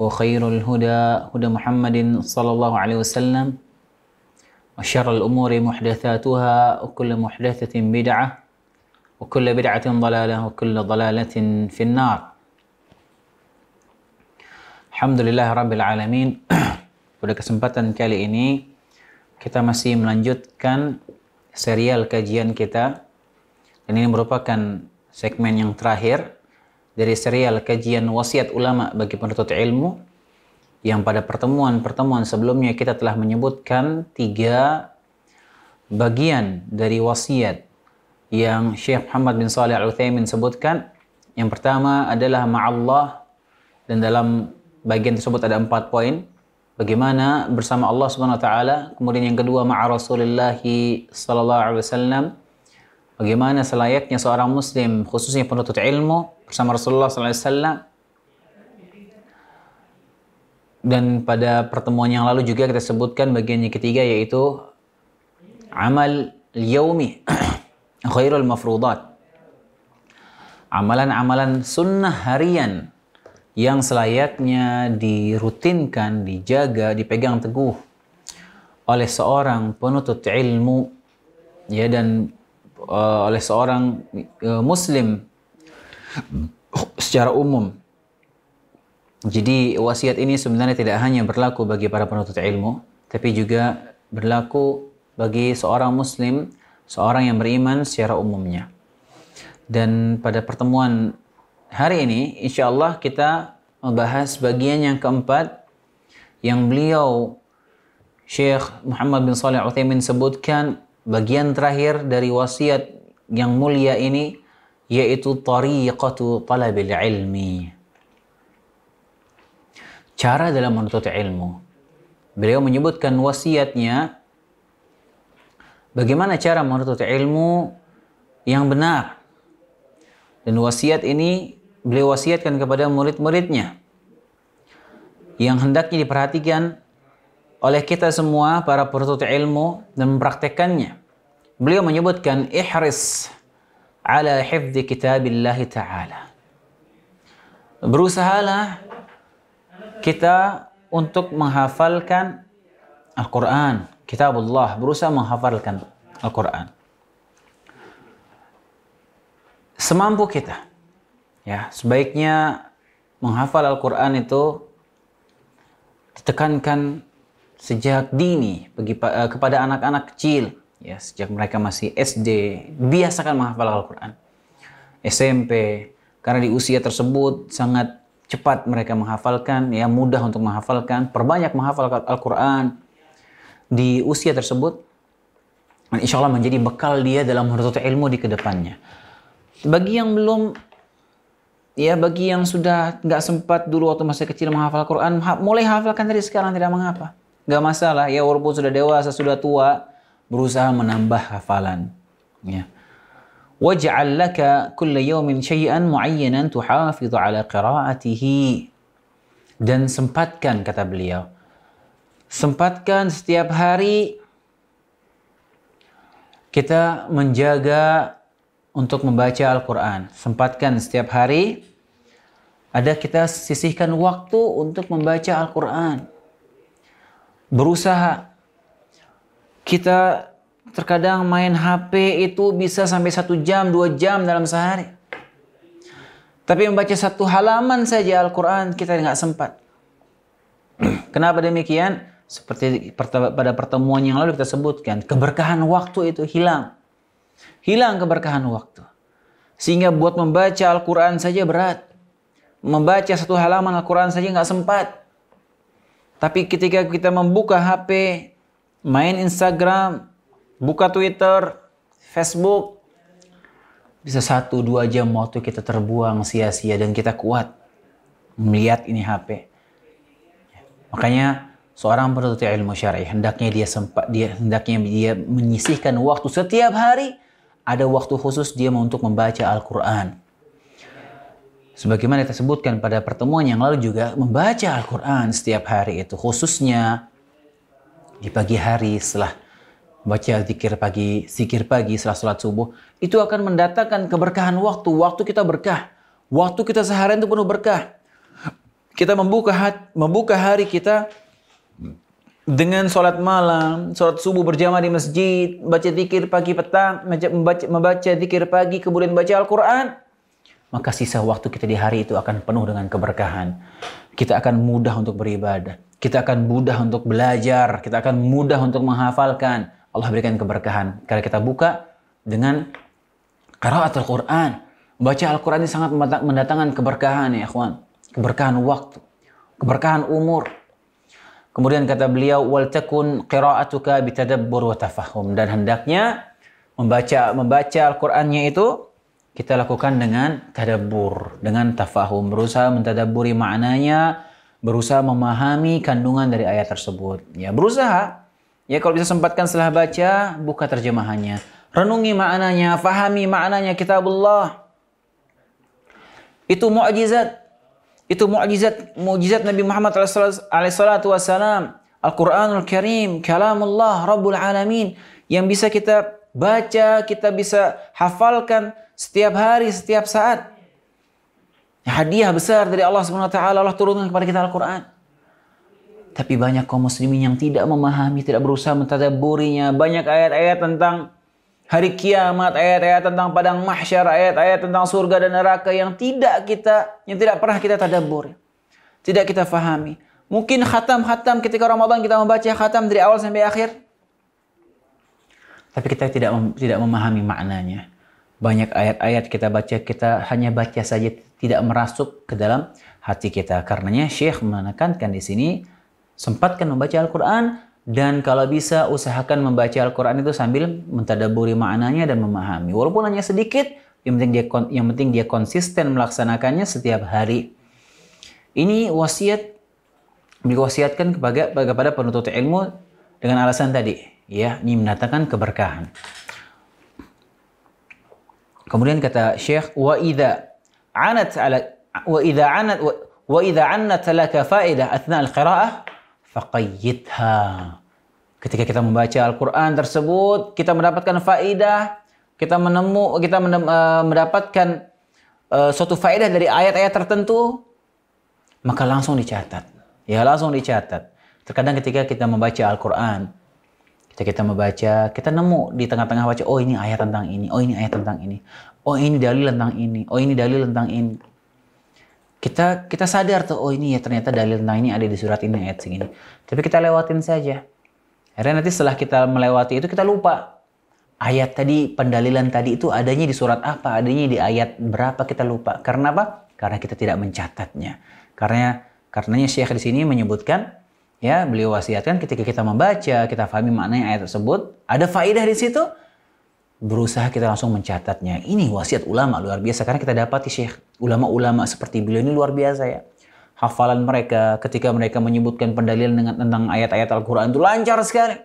وخير الهدى هدى محمد صلى الله عليه وسلم وشر الأمور محدثاتها وكل محدثة بدعة وكل بدعة ضلالة وكل ضلالة في النار الحمد لله رب العالمين pada kesempatan kali ini kita masih melanjutkan serial kajian kita dan ini merupakan segmen yang terakhir dari serial kajian wasiat ulama bagi penuntut ilmu yang pada pertemuan-pertemuan sebelumnya kita telah menyebutkan tiga bagian dari wasiat yang Syekh Muhammad bin Saleh Al Utsaimin sebutkan. Yang pertama adalah ma'allah dan dalam bagian tersebut ada empat poin. Bagaimana bersama Allah Subhanahu wa taala, kemudian yang kedua ma'a Rasulullah sallallahu alaihi wasallam. Bagaimana selayaknya seorang muslim khususnya penuntut ilmu bersama Rasulullah SAW. Dan pada pertemuan yang lalu juga kita sebutkan bagian yang ketiga yaitu amal yaumi khairul mafrudat. Amalan-amalan sunnah harian yang selayaknya dirutinkan, dijaga, dipegang teguh oleh seorang penuntut ilmu ya dan uh, oleh seorang uh, muslim secara umum. Jadi wasiat ini sebenarnya tidak hanya berlaku bagi para penuntut ilmu, tapi juga berlaku bagi seorang muslim, seorang yang beriman secara umumnya. Dan pada pertemuan hari ini, insya Allah kita membahas bagian yang keempat yang beliau Syekh Muhammad bin Saleh Uthaymin sebutkan bagian terakhir dari wasiat yang mulia ini yaitu tariqatu talabil ilmi. Cara dalam menuntut ilmu. Beliau menyebutkan wasiatnya bagaimana cara menuntut ilmu yang benar. Dan wasiat ini beliau wasiatkan kepada murid-muridnya yang hendaknya diperhatikan oleh kita semua para penuntut ilmu dan mempraktekannya. Beliau menyebutkan ihris ala hifzi kitabillahi ta'ala. Berusahalah kita untuk menghafalkan Al-Quran, kitabullah, berusaha menghafalkan Al-Quran. Semampu kita. Ya, sebaiknya menghafal Al-Quran itu ditekankan sejak dini bagi, eh, kepada anak-anak kecil ya sejak mereka masih SD biasakan menghafal Al-Quran SMP karena di usia tersebut sangat cepat mereka menghafalkan ya mudah untuk menghafalkan perbanyak menghafal Al-Quran di usia tersebut insya Allah menjadi bekal dia dalam menuntut ilmu di kedepannya bagi yang belum ya bagi yang sudah nggak sempat dulu waktu masih kecil menghafal Al Quran mulai hafalkan dari sekarang tidak mengapa nggak masalah ya walaupun sudah dewasa sudah tua berusaha menambah hafalan. Ya. Waj'al laka kulla yawmin shay'an mu'ayyanan tuhafidhu ala qira'atihi. Dan sempatkan, kata beliau. Sempatkan setiap hari kita menjaga untuk membaca Al-Quran. Sempatkan setiap hari ada kita sisihkan waktu untuk membaca Al-Quran. Berusaha kita terkadang main HP itu bisa sampai satu jam, dua jam dalam sehari. Tapi membaca satu halaman saja Al-Quran kita nggak sempat. Kenapa demikian? Seperti pada pertemuan yang lalu kita sebutkan, keberkahan waktu itu hilang. Hilang keberkahan waktu. Sehingga buat membaca Al-Quran saja berat. Membaca satu halaman Al-Quran saja nggak sempat. Tapi ketika kita membuka HP, main Instagram, buka Twitter, Facebook. Bisa satu dua jam waktu kita terbuang sia-sia dan kita kuat melihat ini HP. Makanya seorang penuntut ilmu syar'i hendaknya dia sempat dia hendaknya dia menyisihkan waktu setiap hari ada waktu khusus dia untuk membaca Al-Quran. Sebagaimana kita sebutkan pada pertemuan yang lalu juga, membaca Al-Quran setiap hari itu, khususnya di pagi hari setelah baca zikir pagi, zikir pagi setelah sholat subuh, itu akan mendatangkan keberkahan waktu. Waktu kita berkah. Waktu kita seharian itu penuh berkah. Kita membuka, hat, membuka hari kita dengan sholat malam, sholat subuh berjamaah di masjid, baca zikir pagi petang, membaca, membaca zikir pagi, kemudian baca Al-Quran. Maka sisa waktu kita di hari itu akan penuh dengan keberkahan. Kita akan mudah untuk beribadah kita akan mudah untuk belajar, kita akan mudah untuk menghafalkan. Allah berikan keberkahan. Karena kita buka dengan karawat Al-Quran. Baca Al-Quran ini sangat mendatangkan keberkahan ya kawan, Keberkahan waktu, keberkahan umur. Kemudian kata beliau, wal takun qira'atuka bitadabbur wa tafahum. Dan hendaknya membaca membaca Al-Qur'annya itu kita lakukan dengan tadabbur, dengan tafahum, berusaha mentadaburi maknanya, berusaha memahami kandungan dari ayat tersebut. Ya, berusaha. Ya, kalau bisa sempatkan setelah baca, buka terjemahannya. Renungi maknanya, fahami maknanya kitabullah. Itu mukjizat. Itu mukjizat mukjizat Nabi Muhammad alaihi Al-Qur'anul Karim, kalamullah Rabbul Alamin yang bisa kita baca, kita bisa hafalkan setiap hari, setiap saat. Hadiah besar dari Allah Subhanahu wa taala Allah turunkan kepada kita Al-Qur'an. Tapi banyak kaum muslimin yang tidak memahami, tidak berusaha mentadaburinya. Banyak ayat-ayat tentang hari kiamat, ayat-ayat tentang padang mahsyar, ayat-ayat tentang surga dan neraka yang tidak kita yang tidak pernah kita tadabur. Tidak kita fahami. Mungkin khatam-khatam ketika Ramadan kita membaca khatam dari awal sampai akhir. Tapi kita tidak tidak memahami maknanya. Banyak ayat-ayat kita baca, kita hanya baca saja tidak merasuk ke dalam hati kita. Karenanya Syekh menekankan di sini sempatkan membaca Al-Qur'an dan kalau bisa usahakan membaca Al-Qur'an itu sambil mentadaburi maknanya dan memahami. Walaupun hanya sedikit, yang penting dia yang penting dia konsisten melaksanakannya setiap hari. Ini wasiat diwasiatkan kepada kepada penuntut ilmu dengan alasan tadi, ya, ini mendatangkan keberkahan. Kemudian kata Syekh, wa idza anat ala wa idza anat wa idza anat laka faidah athna al-qira'ah faqayyidha. Ketika kita membaca Al-Qur'an tersebut, kita mendapatkan faidah, kita menemu kita menem, uh, eh, mendapatkan uh, suatu faedah dari ayat-ayat tertentu, maka langsung dicatat. Ya, langsung dicatat. Terkadang ketika kita membaca Al-Qur'an, ketika kita membaca, kita nemu di tengah-tengah baca, oh ini ayat tentang ini, oh ini ayat tentang ini oh ini dalil tentang ini, oh ini dalil tentang ini. Kita kita sadar tuh, oh ini ya ternyata dalil tentang ini ada di surat ini ayat segini. Tapi kita lewatin saja. Akhirnya nanti setelah kita melewati itu kita lupa. Ayat tadi, pendalilan tadi itu adanya di surat apa, adanya di ayat berapa kita lupa. Karena apa? Karena kita tidak mencatatnya. Karena karenanya Syekh di sini menyebutkan ya beliau wasiatkan ketika kita membaca, kita fahami maknanya ayat tersebut, ada faidah di situ, berusaha kita langsung mencatatnya. Ini wasiat ulama luar biasa karena kita dapati Syekh ulama-ulama seperti beliau ini luar biasa ya. Hafalan mereka ketika mereka menyebutkan pendalilan dengan tentang ayat-ayat Al-Qur'an itu lancar sekali.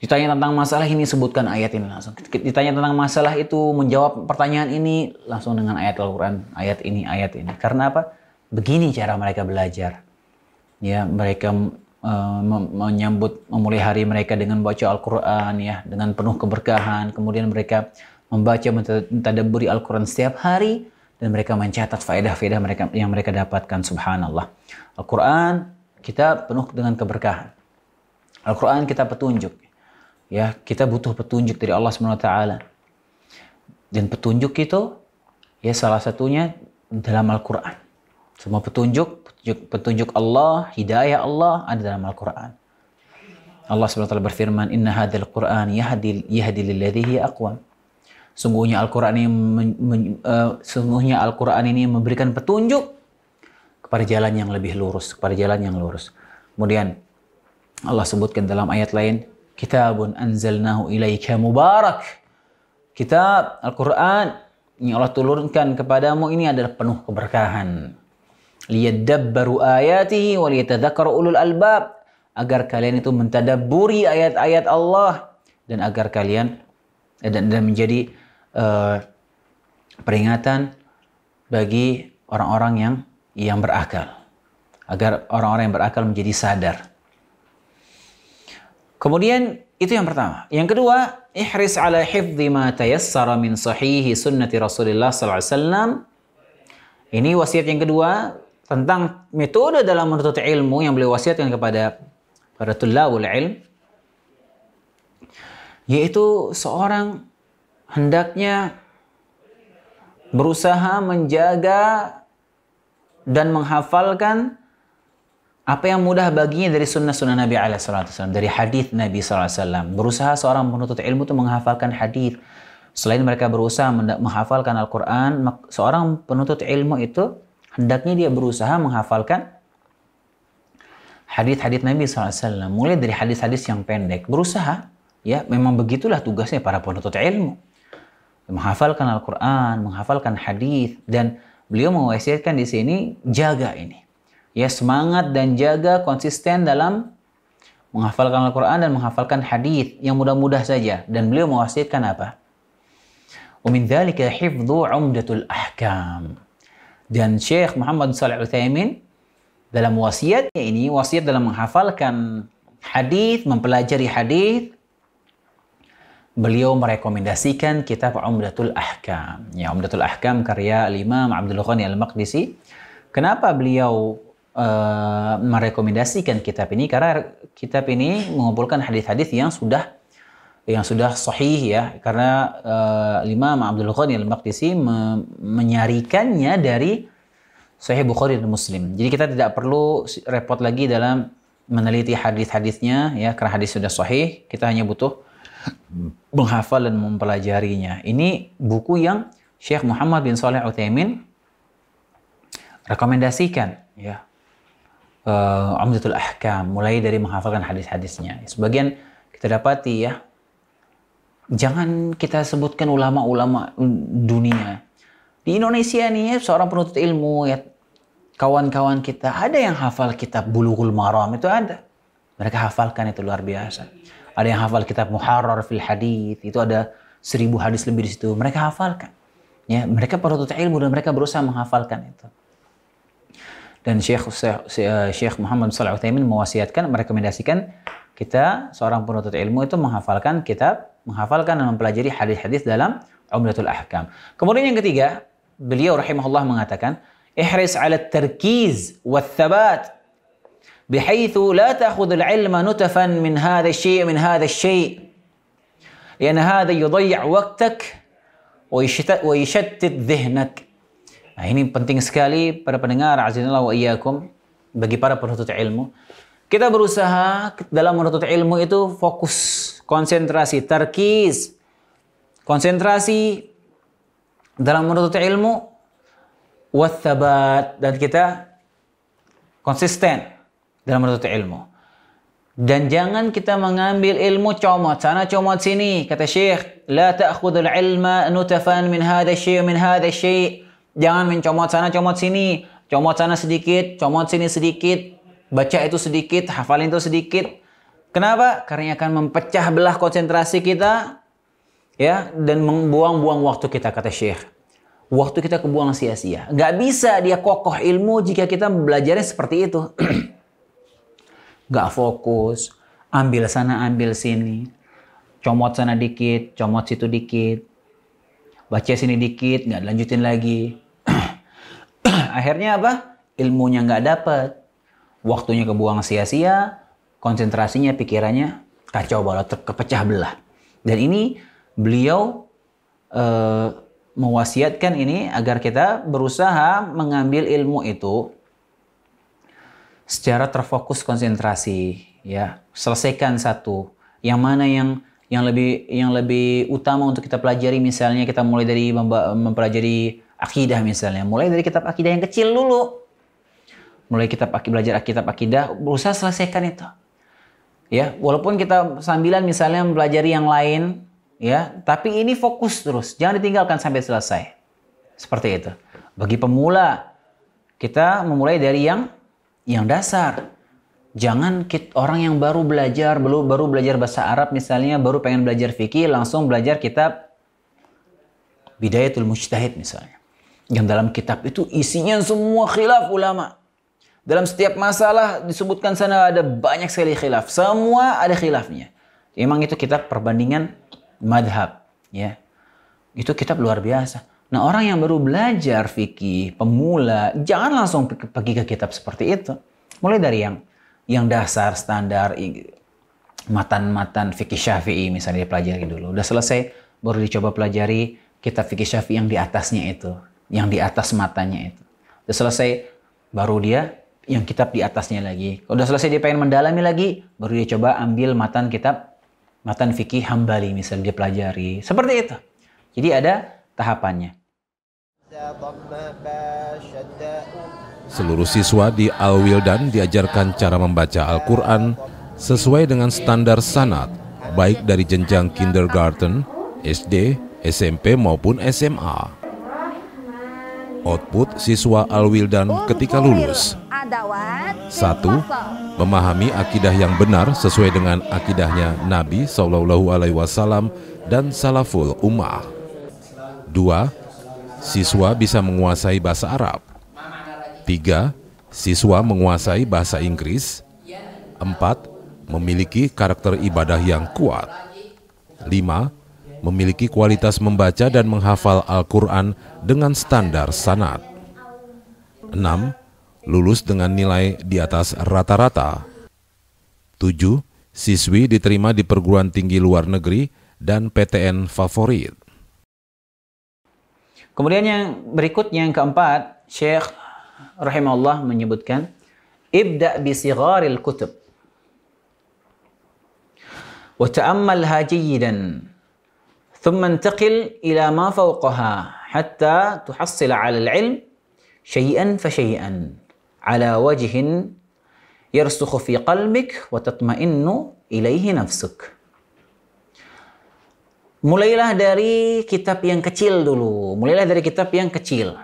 Ditanya tentang masalah ini sebutkan ayat ini langsung. Ditanya tentang masalah itu menjawab pertanyaan ini langsung dengan ayat Al-Qur'an, ayat ini, ayat ini. Karena apa? Begini cara mereka belajar. Ya, mereka Eh, menyambut memulai hari mereka dengan baca Al-Qur'an ya, dengan penuh keberkahan. Kemudian mereka membaca mentadaburi Al-Qur'an setiap hari dan mereka mencatat faedah-faedah mereka yang mereka dapatkan subhanallah. Al-Qur'an kita penuh dengan keberkahan. Al-Qur'an kita petunjuk. Ya, kita butuh petunjuk dari Allah SWT Dan petunjuk itu ya salah satunya dalam Al-Qur'an. Semua petunjuk petunjuk Allah, hidayah Allah ada dalam Al-Quran. Allah SWT berfirman, Inna hadal Quran yahdi, yahdi lilladhi aqwam. Sungguhnya Al-Quran ini, eh, uh, al ini memberikan petunjuk kepada jalan yang lebih lurus, kepada jalan yang lurus. Kemudian Allah sebutkan dalam ayat lain, Kitabun anzalnahu ilaika mubarak. Kitab Al-Quran yang Allah turunkan kepadamu ini adalah penuh keberkahan liyadabbaru ayatihi wa liyatadhakkaru ulul albab agar kalian itu mentadabburi ayat-ayat Allah dan agar kalian eh, dan, dan menjadi uh, peringatan bagi orang-orang yang yang berakal agar orang-orang yang berakal menjadi sadar. Kemudian itu yang pertama. Yang kedua, ihris ala hifdhi ma tayassara min sahihi sunnati Rasulullah sallallahu alaihi wasallam. Ini wasiat yang kedua, tentang metode dalam menuntut ilmu yang beliau wasiatkan kepada para tulabul ilm yaitu seorang hendaknya berusaha menjaga dan menghafalkan apa yang mudah baginya dari sunnah-sunnah Nabi SAW, dari hadith Nabi SAW. Berusaha seorang menuntut ilmu itu menghafalkan hadith. Selain mereka berusaha menghafalkan Al-Quran, seorang penuntut ilmu itu hendaknya dia berusaha menghafalkan hadis-hadis Nabi SAW. Mulai dari hadis-hadis yang pendek. Berusaha. Ya, memang begitulah tugasnya para penuntut ilmu. Menghafalkan Al-Quran, menghafalkan hadis dan beliau mewasiatkan di sini jaga ini. Ya, semangat dan jaga konsisten dalam menghafalkan Al-Quran dan menghafalkan hadis yang mudah-mudah saja. Dan beliau mewasiatkan apa? ومن ذلك حفظ عمدة ahkam dan Syekh Muhammad Saleh Uthaymin dalam wasiatnya ini, wasiat dalam menghafalkan hadis, mempelajari hadis, beliau merekomendasikan kitab Umdatul Ahkam. Ya, Umdatul Ahkam karya Imam Abdul Ghani Al-Maqdisi. Kenapa beliau uh, merekomendasikan kitab ini? Karena kitab ini mengumpulkan hadis-hadis yang sudah yang sudah sahih ya karena uh, Imam Abdul Ghani Al-Maqdisi me menyarikannya dari Sahih Bukhari dan Muslim. Jadi kita tidak perlu repot lagi dalam meneliti hadis-hadisnya ya karena hadis sudah sahih, kita hanya butuh menghafal dan mempelajarinya. Ini buku yang Syekh Muhammad bin Saleh Utsaimin rekomendasikan ya. Uh, eh, Umdatul Ahkam mulai dari menghafalkan hadis-hadisnya. Sebagian kita dapati ya jangan kita sebutkan ulama-ulama dunia. Di Indonesia nih ya, seorang penuntut ilmu ya kawan-kawan kita ada yang hafal kitab Bulughul Maram itu ada. Mereka hafalkan itu luar biasa. Ada yang hafal kitab Muharrar fil Hadith itu ada seribu hadis lebih di situ. Mereka hafalkan. Ya, mereka penuntut ilmu dan mereka berusaha menghafalkan itu. Dan Syekh eh, Syekh Muhammad Shalih Utsaimin mewasiatkan merekomendasikan kita seorang penuntut ilmu itu menghafalkan kitab menghafalkan dan mempelajari hadis-hadis dalam Umdatul Ahkam. Kemudian yang ketiga, beliau rahimahullah mengatakan, "Ihris 'ala terkiz tarkiz wa thabat بحيث لا تأخذ العلم نتفا من هذا الشيء من هذا الشيء لأن هذا يضيع وقتك ويشتت ذهنك Nah, ini penting sekali para pendengar azinallah wa iyyakum bagi para penuntut ilmu kita berusaha dalam menuntut ilmu itu fokus, konsentrasi, terkis. Konsentrasi dalam menuntut ilmu wathabat dan kita konsisten dalam menuntut ilmu. Dan jangan kita mengambil ilmu comot sana comot sini. Kata Syekh, la ta'khudul ilma nutafan min hadha syai min hadha syai. Jangan mencomot sana comot sini, comot sana sedikit, comot sini sedikit, Baca itu sedikit, hafalin itu sedikit. Kenapa? Karena akan mempecah belah konsentrasi kita ya dan membuang-buang waktu kita kata Syekh. Waktu kita kebuang sia-sia. Gak bisa dia kokoh ilmu jika kita belajarnya seperti itu. Gak fokus, ambil sana ambil sini. Comot sana dikit, comot situ dikit. Baca sini dikit, gak lanjutin lagi. Akhirnya apa? Ilmunya gak dapat waktunya kebuang sia-sia, konsentrasinya, pikirannya kacau balau, terkepecah belah. Dan ini beliau e, mewasiatkan ini agar kita berusaha mengambil ilmu itu secara terfokus konsentrasi ya selesaikan satu yang mana yang yang lebih yang lebih utama untuk kita pelajari misalnya kita mulai dari mempelajari akidah misalnya mulai dari kitab akidah yang kecil dulu mulai kitab belajar kitab akidah, berusaha selesaikan itu. Ya, walaupun kita sambilan misalnya mempelajari yang lain, ya, tapi ini fokus terus, jangan ditinggalkan sampai selesai. Seperti itu. Bagi pemula, kita memulai dari yang yang dasar. Jangan kita, orang yang baru belajar, belum baru belajar bahasa Arab misalnya, baru pengen belajar fikih, langsung belajar kitab Bidayatul Mujtahid misalnya. Yang dalam kitab itu isinya semua khilaf ulama dalam setiap masalah disebutkan sana ada banyak sekali khilaf. Semua ada khilafnya. Emang itu kitab perbandingan madhab. Ya. Itu kitab luar biasa. Nah orang yang baru belajar fikih, pemula, jangan langsung pergi ke kitab seperti itu. Mulai dari yang yang dasar, standar, matan-matan fikih syafi'i misalnya dipelajari dulu. Udah selesai, baru dicoba pelajari kitab fikih syafi'i yang di atasnya itu. Yang di atas matanya itu. Udah selesai, baru dia yang kitab di atasnya lagi. Kalau udah selesai dia pengen mendalami lagi, baru dia coba ambil matan kitab, matan fikih hambali misalnya dia pelajari. Seperti itu. Jadi ada tahapannya. Seluruh siswa di Al-Wildan diajarkan cara membaca Al-Quran sesuai dengan standar sanat, baik dari jenjang kindergarten, SD, SMP maupun SMA. Output siswa Al-Wildan ketika lulus satu, memahami akidah yang benar sesuai dengan akidahnya Nabi Shallallahu Alaihi Wasallam dan Salaful Ummah. Dua, siswa bisa menguasai bahasa Arab. Tiga, siswa menguasai bahasa Inggris. Empat, memiliki karakter ibadah yang kuat. Lima, memiliki kualitas membaca dan menghafal Al-Quran dengan standar sanad. 6 lulus dengan nilai di atas rata-rata. 7. Siswi diterima di perguruan tinggi luar negeri dan PTN favorit. Kemudian yang berikutnya yang keempat, Syekh rahimahullah menyebutkan ibda bi sigharil kutub wa ta'ammalha jayidan thumma intaqil ila ma fawqaha hatta tuhassil 'ala al-'ilm syai'an fa syai'an ala wajhin yarsukhu fi qalbik wa tatma'innu ilaihi nafsuk. Mulailah dari kitab yang kecil dulu. Mulailah dari kitab yang kecil.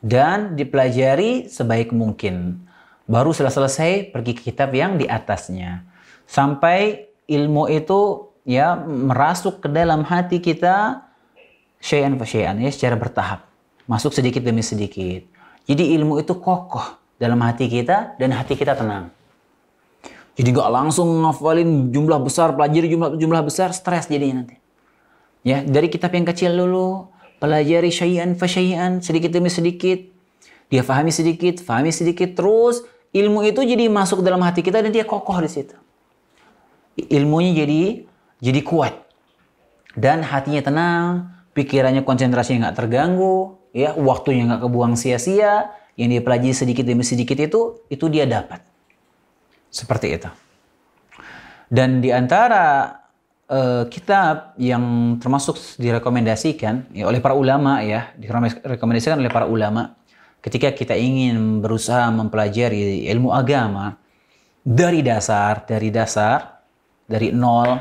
Dan dipelajari sebaik mungkin. Baru setelah selesai pergi ke kitab yang di atasnya. Sampai ilmu itu ya merasuk ke dalam hati kita syai'an fa syai'an ya secara bertahap. Masuk sedikit demi sedikit. Jadi ilmu itu kokoh dalam hati kita dan hati kita tenang. Jadi nggak langsung ngafalin jumlah besar, pelajari jumlah jumlah besar, stres jadinya nanti. Ya, dari kitab yang kecil dulu, pelajari syai'an fasyai'an, sedikit demi sedikit. Dia fahami sedikit, fahami sedikit, terus ilmu itu jadi masuk dalam hati kita dan dia kokoh di situ. Ilmunya jadi jadi kuat. Dan hatinya tenang, pikirannya konsentrasinya nggak terganggu, ya waktunya nggak kebuang sia-sia, yang dia pelajari sedikit demi sedikit itu itu dia dapat. Seperti itu. Dan di antara uh, kitab yang termasuk direkomendasikan ya, oleh para ulama ya, direkomendasikan oleh para ulama ketika kita ingin berusaha mempelajari ilmu agama dari dasar, dari dasar, dari nol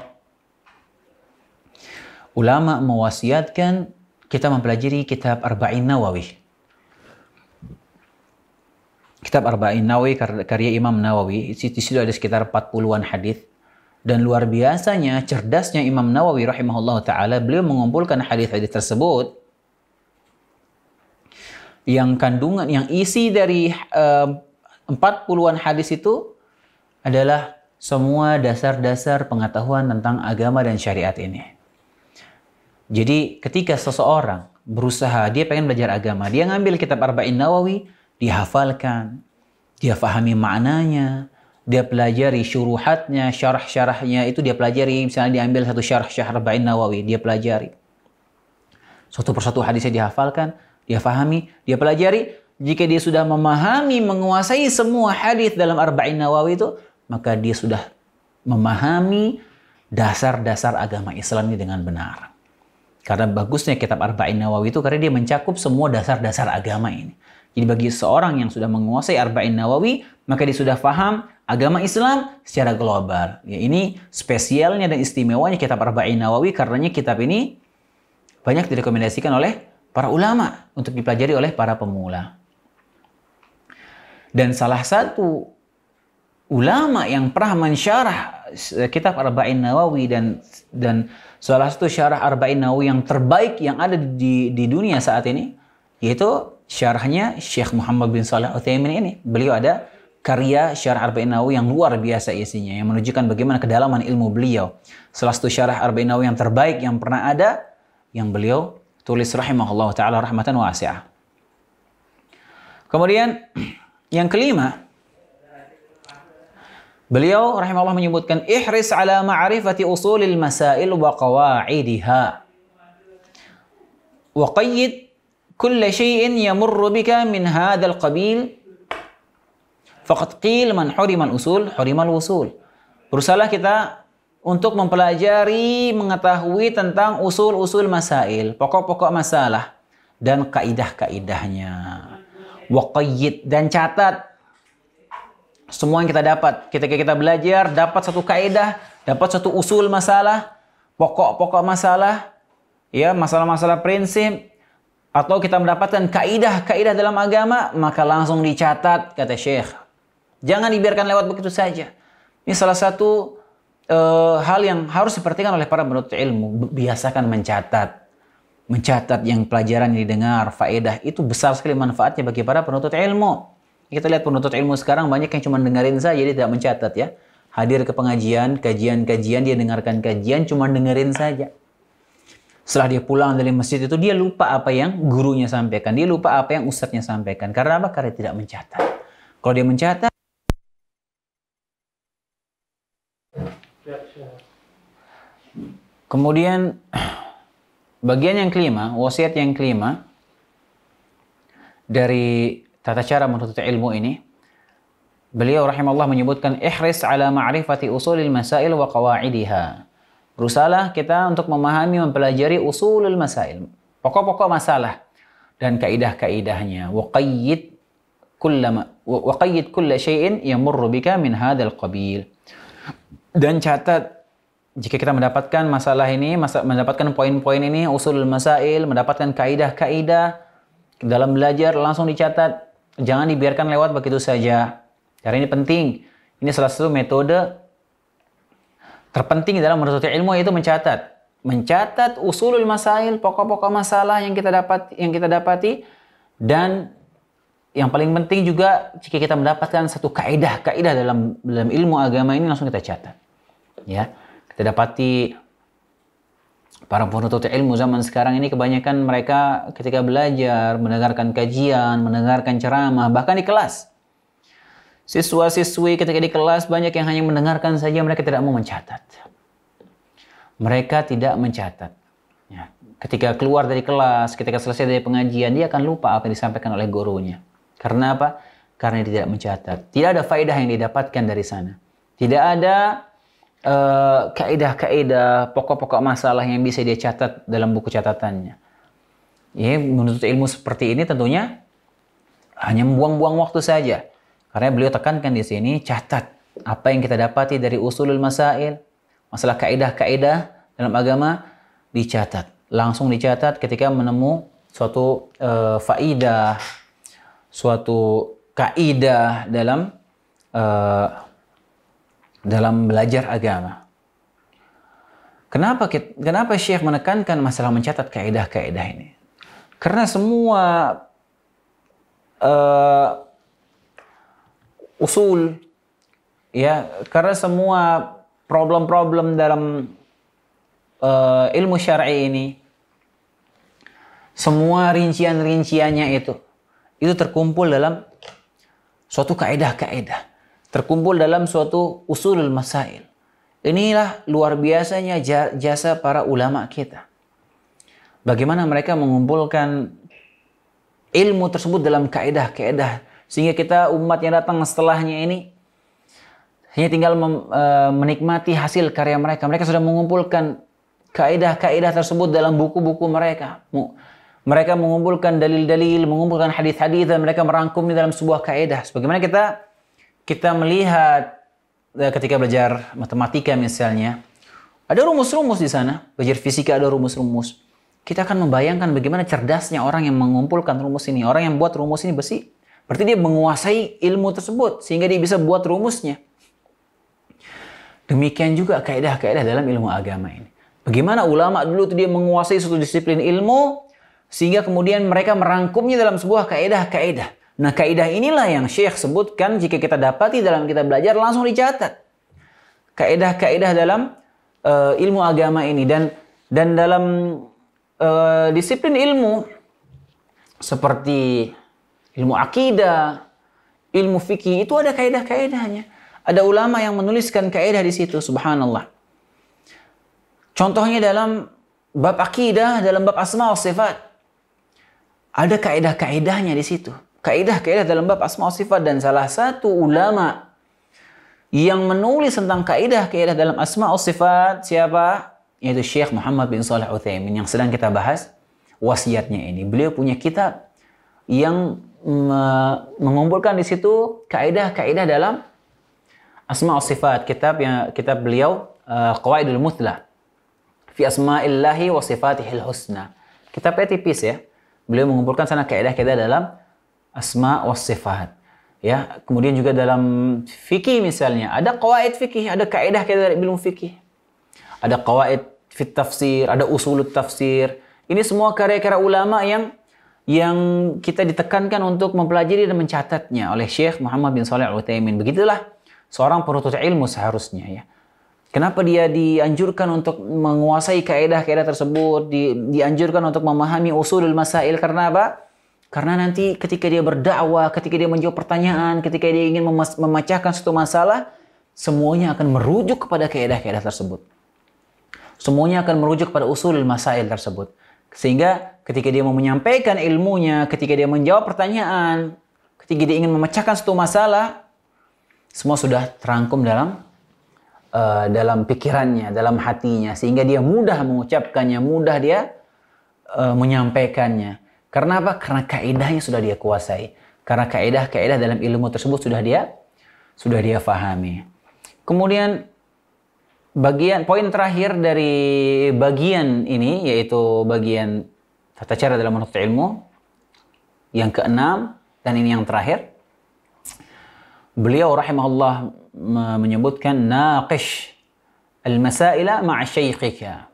ulama mewasiatkan kita mempelajari kitab Arba'in Nawawi. Kitab Arba'in Nawawi karya Imam Nawawi, di situ ada sekitar 40-an hadis dan luar biasanya cerdasnya Imam Nawawi rahimahullah taala beliau mengumpulkan hadis-hadis tersebut yang kandungan yang isi dari eh, empat 40 an hadis itu adalah semua dasar-dasar pengetahuan tentang agama dan syariat ini. Jadi ketika seseorang berusaha, dia pengen belajar agama, dia ngambil kitab Arba'in Nawawi, dihafalkan, dia fahami maknanya, dia pelajari syuruhatnya, syarah-syarahnya, itu dia pelajari, misalnya diambil satu syarah syarah Arba'in Nawawi, dia pelajari. Satu persatu hadisnya dihafalkan, dia fahami, dia pelajari, jika dia sudah memahami, menguasai semua hadis dalam Arba'in Nawawi itu, maka dia sudah memahami dasar-dasar agama Islam ini dengan benar. Karena bagusnya kitab Arba'in Nawawi itu karena dia mencakup semua dasar-dasar agama ini. Jadi bagi seorang yang sudah menguasai Arba'in Nawawi, maka dia sudah paham agama Islam secara global. Ya, ini spesialnya dan istimewanya kitab Arba'in Nawawi karenanya kitab ini banyak direkomendasikan oleh para ulama untuk dipelajari oleh para pemula. Dan salah satu ulama yang pernah mensyarah kitab Arba'in Nawawi dan dan salah satu syarah Arba'in Nawawi yang terbaik yang ada di di dunia saat ini yaitu syarahnya Syekh Muhammad bin Saleh Uthaymin ini. Beliau ada karya Syarah Arba'in Nawawi yang luar biasa isinya yang menunjukkan bagaimana kedalaman ilmu beliau. Salah satu syarah Arba'in Nawawi yang terbaik yang pernah ada yang beliau tulis rahimahullah taala rahmatan wasi'ah. Kemudian yang kelima Beliau rahimahullah menyebutkan ihris ala ma'rifati usulil masail wa qawaidiha. Wa qayyid kulla syai'in yamurru bika min hadzal qabil faqad qil man hurimal usul hurimal wusul. Berusahalah kita untuk mempelajari mengetahui tentang usul-usul masail, pokok-pokok masalah dan kaidah-kaidahnya. Wa qayyid dan catat semua yang kita dapat. Ketika kita belajar, dapat satu kaedah, dapat satu usul masalah, pokok-pokok masalah, ya masalah-masalah prinsip, atau kita mendapatkan kaedah-kaedah dalam agama, maka langsung dicatat, kata Syekh. Jangan dibiarkan lewat begitu saja. Ini salah satu uh, hal yang harus diperhatikan oleh para penuntut ilmu. Biasakan mencatat. Mencatat yang pelajaran yang didengar, faedah, itu besar sekali manfaatnya bagi para penuntut ilmu. Kita lihat penuntut ilmu sekarang banyak yang cuma dengerin saja, jadi tidak mencatat ya. Hadir ke pengajian, kajian-kajian, dia dengarkan kajian, cuma dengerin saja. Setelah dia pulang dari masjid itu, dia lupa apa yang gurunya sampaikan. Dia lupa apa yang ustadznya sampaikan. Karena apa? Karena tidak mencatat. Kalau dia mencatat, Kemudian bagian yang kelima, wasiat yang kelima dari tata cara menuntut ilmu ini, beliau rahimahullah menyebutkan ihris ala ma'rifati usulil masail wa qawaidiha. Berusahalah kita untuk memahami, mempelajari usulil masail, pokok-pokok masalah dan kaidah-kaidahnya. Wa kullama wa kulla syai'in yamurru bika min hadzal qabil. Dan catat jika kita mendapatkan masalah ini, mendapatkan poin-poin ini, usul masail, mendapatkan kaidah-kaidah dalam belajar langsung dicatat Jangan dibiarkan lewat begitu saja. Karena ini penting. Ini salah satu metode terpenting dalam menurut ilmu yaitu mencatat. Mencatat usulul masail, pokok-pokok masalah yang kita dapat yang kita dapati dan yang paling penting juga jika kita mendapatkan satu kaidah-kaidah dalam dalam ilmu agama ini langsung kita catat. Ya. Kita dapati para penuntut ilmu zaman sekarang ini kebanyakan mereka ketika belajar mendengarkan kajian, mendengarkan ceramah, bahkan di kelas. Siswa-siswi ketika di kelas banyak yang hanya mendengarkan saja mereka tidak mau mencatat. Mereka tidak mencatat. Ya. Ketika keluar dari kelas, ketika selesai dari pengajian, dia akan lupa apa yang disampaikan oleh gurunya. Karena apa? Karena dia tidak mencatat. Tidak ada faedah yang didapatkan dari sana. Tidak ada Eh, kaidah-kaidah pokok-pokok masalah yang bisa dia catat dalam buku catatannya. Ya, menuntut ilmu seperti ini tentunya hanya membuang-buang waktu saja. Karena beliau tekankan di sini catat apa yang kita dapati dari usulul masail, masalah kaidah-kaidah dalam agama dicatat, langsung dicatat ketika menemu suatu uh, faidah, suatu kaidah dalam eh, dalam belajar agama. Kenapa kita, kenapa Syekh menekankan masalah mencatat kaidah-kaidah ini? Karena semua uh, usul ya, karena semua problem-problem dalam uh, ilmu syar'i ini semua rincian-rinciannya itu itu terkumpul dalam suatu kaidah-kaidah terkumpul dalam suatu usul masail. Inilah luar biasanya jasa para ulama kita. Bagaimana mereka mengumpulkan ilmu tersebut dalam kaedah-kaedah sehingga kita umat yang datang setelahnya ini hanya tinggal e, menikmati hasil karya mereka. Mereka sudah mengumpulkan kaedah-kaedah tersebut dalam buku-buku mereka. Mereka mengumpulkan dalil-dalil, mengumpulkan hadis-hadis dan mereka merangkumnya dalam sebuah kaedah. Sebagaimana kita kita melihat eh, ketika belajar matematika misalnya, ada rumus-rumus di sana. Belajar fisika ada rumus-rumus. Kita akan membayangkan bagaimana cerdasnya orang yang mengumpulkan rumus ini. Orang yang buat rumus ini besi. Berarti dia menguasai ilmu tersebut. Sehingga dia bisa buat rumusnya. Demikian juga kaidah-kaidah dalam ilmu agama ini. Bagaimana ulama dulu itu dia menguasai suatu disiplin ilmu. Sehingga kemudian mereka merangkumnya dalam sebuah kaidah-kaidah. Nah kaidah inilah yang Syekh sebutkan jika kita dapati dalam kita belajar langsung dicatat. Kaidah-kaidah dalam uh, ilmu agama ini dan dan dalam uh, disiplin ilmu seperti ilmu akidah, ilmu fikih itu ada kaidah-kaidahnya. Ada ulama yang menuliskan kaidah di situ, subhanallah. Contohnya dalam bab akidah, dalam bab asma wa sifat. Ada kaidah-kaidahnya di situ kaidah-kaidah dalam bab asma sifat dan salah satu ulama yang menulis tentang kaidah-kaidah dalam asma sifat siapa? Yaitu Syekh Muhammad bin Saleh Utsaimin yang sedang kita bahas wasiatnya ini. Beliau punya kitab yang mengumpulkan di situ kaidah-kaidah dalam asma sifat kitab yang kitab beliau eh, Qawaidul Mutla fi asma'illahi wa sifatihil husna. Kitabnya tipis ya. Beliau mengumpulkan sana kaidah-kaidah dalam asma was sifat. Ya, kemudian juga dalam fikih misalnya ada kawaid fikih, ada kaidah kita dari ilmu fikih. Ada kawaid fit tafsir, ada usul tafsir. Ini semua karya-karya ulama yang yang kita ditekankan untuk mempelajari dan mencatatnya oleh Syekh Muhammad bin Saleh Al-Utsaimin. Begitulah seorang penuntut ilmu seharusnya ya. Kenapa dia dianjurkan untuk menguasai kaidah-kaidah tersebut, dianjurkan untuk memahami usulul masail karena apa? Karena nanti ketika dia berdakwah, ketika dia menjawab pertanyaan, ketika dia ingin memecahkan suatu masalah, semuanya akan merujuk kepada kaidah-kaidah tersebut. Semuanya akan merujuk pada usul masail tersebut. Sehingga ketika dia mau menyampaikan ilmunya, ketika dia menjawab pertanyaan, ketika dia ingin memecahkan suatu masalah, semua sudah terangkum dalam uh, dalam pikirannya, dalam hatinya, sehingga dia mudah mengucapkannya, mudah dia uh, menyampaikannya. Karena apa? Karena kaidahnya sudah dia kuasai. Karena kaedah-kaedah dalam ilmu tersebut sudah dia sudah dia fahami. Kemudian bagian poin terakhir dari bagian ini yaitu bagian tata cara dalam menuntut ilmu yang keenam dan ini yang terakhir. Beliau rahimahullah menyebutkan naqish al-masaila ma'a syaikhika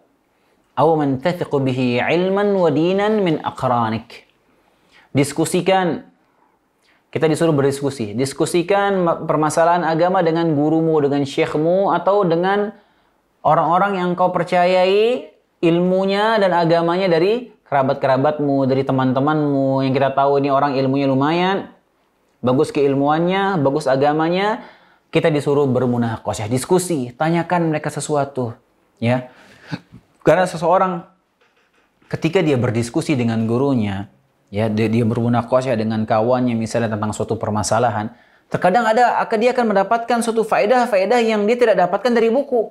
atau man tathiqu bihi ilman wa dinan min aqranik. Diskusikan kita disuruh berdiskusi. Diskusikan permasalahan agama dengan gurumu, dengan syekhmu, atau dengan orang-orang yang kau percayai ilmunya dan agamanya dari kerabat-kerabatmu, dari teman-temanmu yang kita tahu ini orang ilmunya lumayan, bagus keilmuannya, bagus agamanya. Kita disuruh ya diskusi, tanyakan mereka sesuatu, ya. Karena seseorang ketika dia berdiskusi dengan gurunya, ya dia, dia bermunakosya dengan kawannya misalnya tentang suatu permasalahan, terkadang ada akan dia akan mendapatkan suatu faedah-faedah yang dia tidak dapatkan dari buku.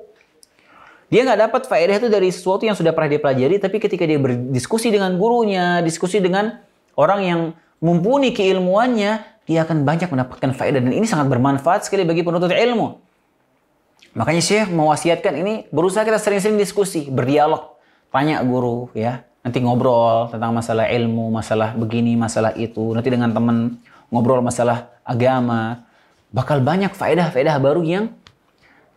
Dia nggak dapat faedah itu dari sesuatu yang sudah pernah dia pelajari, tapi ketika dia berdiskusi dengan gurunya, diskusi dengan orang yang mumpuni keilmuannya, dia akan banyak mendapatkan faedah dan ini sangat bermanfaat sekali bagi penuntut ilmu. Makanya Syekh mewasiatkan ini berusaha kita sering-sering diskusi, berdialog, tanya guru ya. Nanti ngobrol tentang masalah ilmu, masalah begini, masalah itu. Nanti dengan teman ngobrol masalah agama. Bakal banyak faedah-faedah baru yang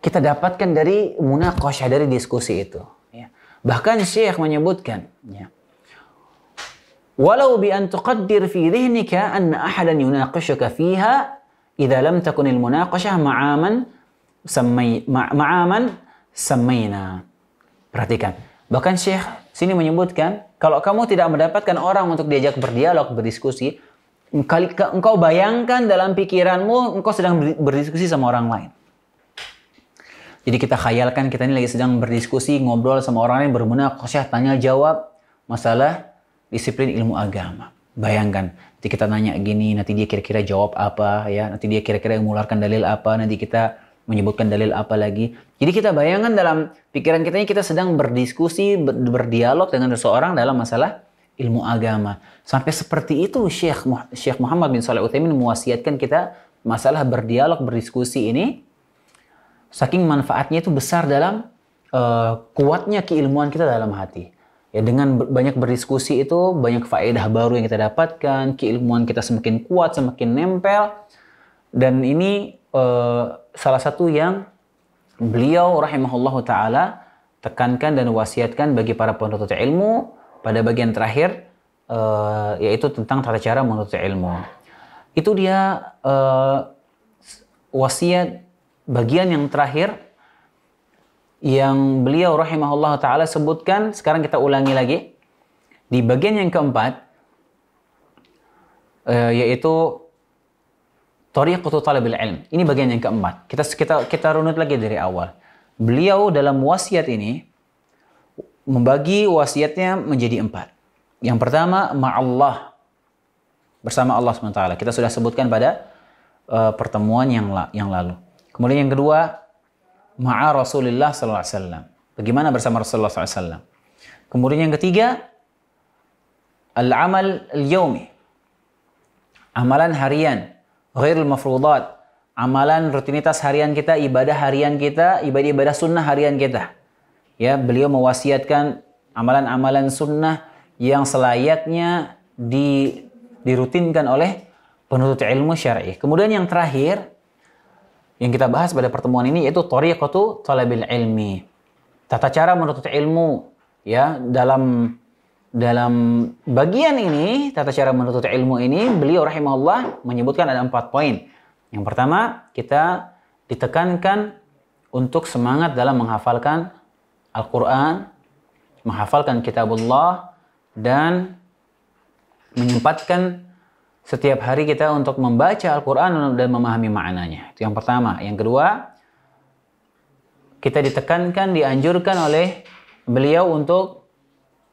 kita dapatkan dari munakosyah, dari diskusi itu. Ya. Bahkan Syekh menyebutkan, ya, Walau bi an tuqaddir fi dhihnika anna ahadan yunaqishuka fiha idza lam takun al munaqashah semai ma'aman semaina. Perhatikan. Bahkan Syekh sini menyebutkan kalau kamu tidak mendapatkan orang untuk diajak berdialog, berdiskusi, engkau bayangkan dalam pikiranmu engkau sedang berdiskusi sama orang lain. Jadi kita khayalkan kita ini lagi sedang berdiskusi, ngobrol sama orang lain, kosyah, tanya jawab masalah disiplin ilmu agama. Bayangkan, nanti kita nanya gini, nanti dia kira-kira jawab apa, ya, nanti dia kira-kira mengularkan dalil apa, nanti kita menyebutkan dalil apa lagi. Jadi kita bayangkan dalam pikiran kita ini kita sedang berdiskusi, berdialog dengan seseorang dalam masalah ilmu agama. Sampai seperti itu Syekh, Syekh Muhammad bin Saleh Utsaimin mewasiatkan kita masalah berdialog, berdiskusi ini saking manfaatnya itu besar dalam uh, kuatnya keilmuan kita dalam hati. Ya dengan banyak berdiskusi itu banyak faedah baru yang kita dapatkan, keilmuan kita semakin kuat, semakin nempel dan ini Eh, salah satu yang beliau rahimahullah taala tekankan dan wasiatkan bagi para penuntut ilmu pada bagian terakhir uh, yaitu tentang tata cara menuntut ilmu. Itu dia uh, wasiat bagian yang terakhir yang beliau rahimahullah taala sebutkan sekarang kita ulangi lagi di bagian yang keempat uh, yaitu Tariqatu talabil ilm. Ini bagian yang keempat. Kita kita kita runut lagi dari awal. Beliau dalam wasiat ini membagi wasiatnya menjadi empat. Yang pertama, ma'allah. Bersama Allah SWT. Kita sudah sebutkan pada uh, pertemuan yang, la, yang lalu. Kemudian yang kedua, ma'a Rasulullah SAW. Bagaimana bersama Rasulullah SAW. Kemudian yang ketiga, al-amal al yawmi Amalan harian ghairul mafrudat. Amalan rutinitas harian kita, ibadah harian kita, ibadah-ibadah sunnah harian kita. Ya, beliau mewasiatkan amalan-amalan sunnah yang selayaknya di, dirutinkan oleh penuntut ilmu syar'i. Kemudian yang terakhir yang kita bahas pada pertemuan ini yaitu tariqatu talabil ilmi. Tata cara menuntut ilmu ya dalam dalam bagian ini, tata cara menuntut ilmu ini, beliau rahimahullah menyebutkan ada empat poin. Yang pertama, kita ditekankan untuk semangat dalam menghafalkan Al-Quran, menghafalkan kitabullah, dan menyempatkan setiap hari kita untuk membaca Al-Quran dan memahami maknanya. Itu yang pertama. Yang kedua, kita ditekankan, dianjurkan oleh beliau untuk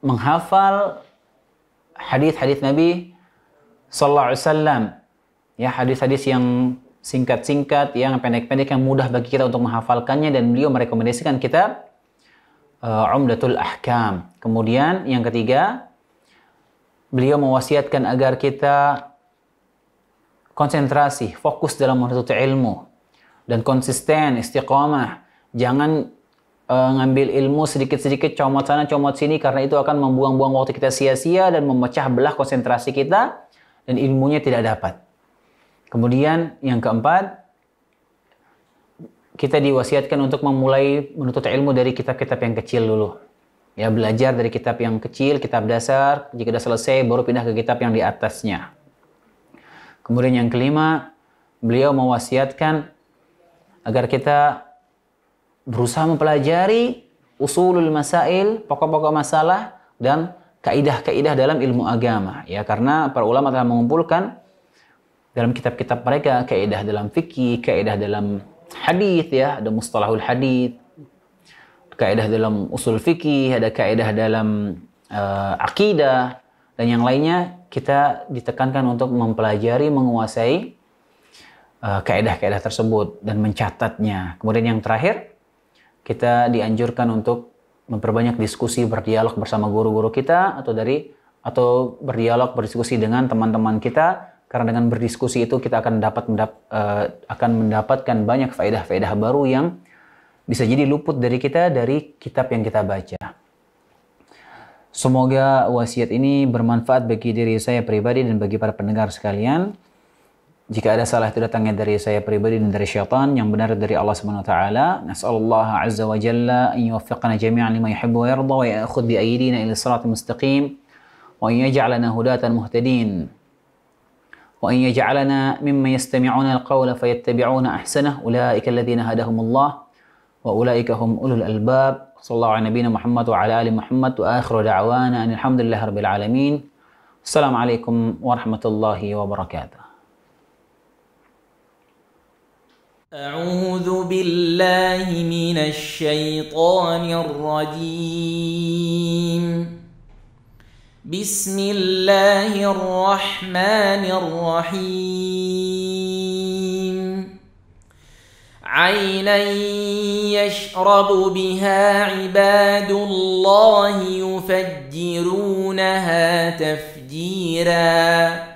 menghafal hadis-hadis Nabi Sallallahu Alaihi Wasallam. Ya hadis-hadis yang singkat-singkat, yang pendek-pendek, yang mudah bagi kita untuk menghafalkannya dan beliau merekomendasikan kitab uh, eh, Umdatul Ahkam. Kemudian yang ketiga, beliau mewasiatkan agar kita konsentrasi, fokus dalam menuntut ilmu dan konsisten, istiqomah. Jangan Eh, ngambil ilmu sedikit-sedikit comot sana comot sini karena itu akan membuang-buang waktu kita sia-sia dan memecah belah konsentrasi kita dan ilmunya tidak dapat. Kemudian yang keempat kita diwasiatkan untuk memulai menuntut ilmu dari kitab-kitab yang kecil dulu. Ya belajar dari kitab yang kecil, kitab dasar, jika sudah selesai baru pindah ke kitab yang di atasnya. Kemudian yang kelima, beliau mewasiatkan agar kita berusaha mempelajari usulul masail, pokok-pokok masalah dan kaidah-kaidah dalam ilmu agama ya karena para ulama telah mengumpulkan dalam kitab-kitab mereka kaidah dalam fikih, kaidah dalam hadis ya, ada mustalahul hadis, kaidah dalam usul fikih, ada kaidah dalam uh, akidah dan yang lainnya kita ditekankan untuk mempelajari, menguasai eh, kaidah-kaidah tersebut dan mencatatnya. Kemudian yang terakhir kita dianjurkan untuk memperbanyak diskusi, berdialog bersama guru-guru kita atau dari atau berdialog, berdiskusi dengan teman-teman kita karena dengan berdiskusi itu kita akan dapat mendap, uh, akan mendapatkan banyak faedah-faedah baru yang bisa jadi luput dari kita dari kitab yang kita baca. Semoga wasiat ini bermanfaat bagi diri saya pribadi dan bagi para pendengar sekalian. Jika ada salah itu datangnya dari saya pribadi dan dari syaitan, yang benar dari Allah Subhanahu wa taala. Nasallallahu azza wa jalla an yuwaffiqana jami'an lima yuhibbu wa yarda wa ya'khudh bi aydina ila siratal mustaqim wa an yaj'alana hudatan muhtadin. وأن يجعلنا ممن يستمعون القول فيتبعون أحسنه أولئك الذين هداهم الله وأولئك هم أولو الألباب صلى الله على نبينا محمد وعلى آل محمد وآخر دعوانا أن الحمد لله رب العالمين السلام عليكم ورحمة الله وبركاته أعوذ بالله من الشيطان الرجيم بسم الله الرحمن الرحيم عينا يشرب بها عباد الله يفجرونها تفجيراً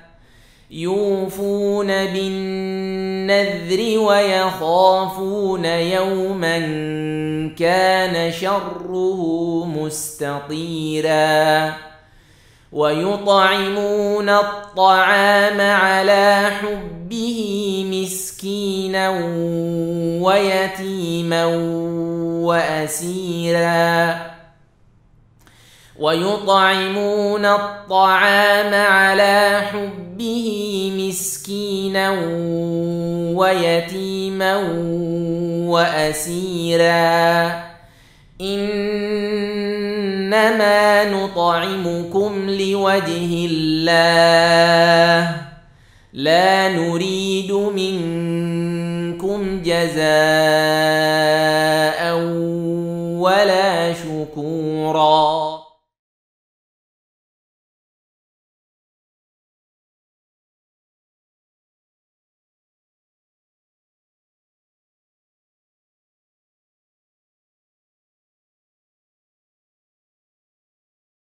يوفون بالنذر ويخافون يوما كان شره مستطيرا ويطعمون الطعام على حبه مسكينا ويتيما واسيرا ويطعمون الطعام على حبه به مسكينا ويتيما واسيرا انما نطعمكم لوجه الله لا نريد منكم جزاء ولا شكورا